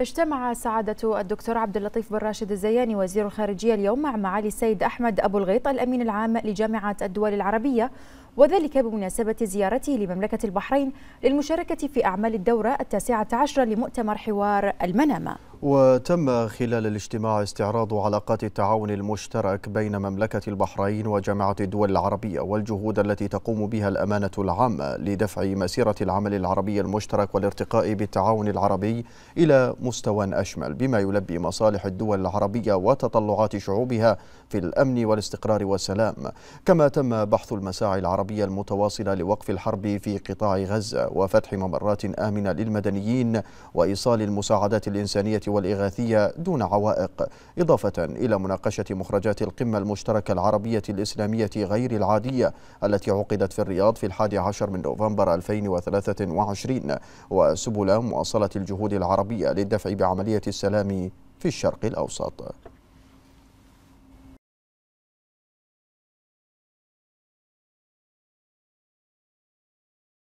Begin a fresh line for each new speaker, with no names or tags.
اجتمع سعادة الدكتور عبد اللطيف بن راشد الزياني وزير الخارجية اليوم مع معالي السيد أحمد أبو الغيط الأمين العام لجامعة الدول العربية وذلك بمناسبة زيارته لمملكة البحرين للمشاركة في أعمال الدورة التاسعة عشر لمؤتمر حوار المنامة
وتم خلال الاجتماع استعراض علاقات التعاون المشترك بين مملكة البحرين وجامعة الدول العربية والجهود التي تقوم بها الأمانة العامة لدفع مسيرة العمل العربي المشترك والارتقاء بالتعاون العربي إلى مستوى أشمل بما يلبي مصالح الدول العربية وتطلعات شعوبها في الأمن والاستقرار والسلام كما تم بحث المساعي العربية المتواصلة لوقف الحرب في قطاع غزة وفتح ممرات آمنة للمدنيين وإيصال المساعدات الإنسانية والإغاثية دون عوائق إضافة إلى مناقشة مخرجات القمة المشتركة العربية الإسلامية غير العادية التي عقدت في الرياض في الحادي عشر من نوفمبر 2023 وسبل مواصلة الجهود العربية للدفع بعملية السلام في الشرق الأوسط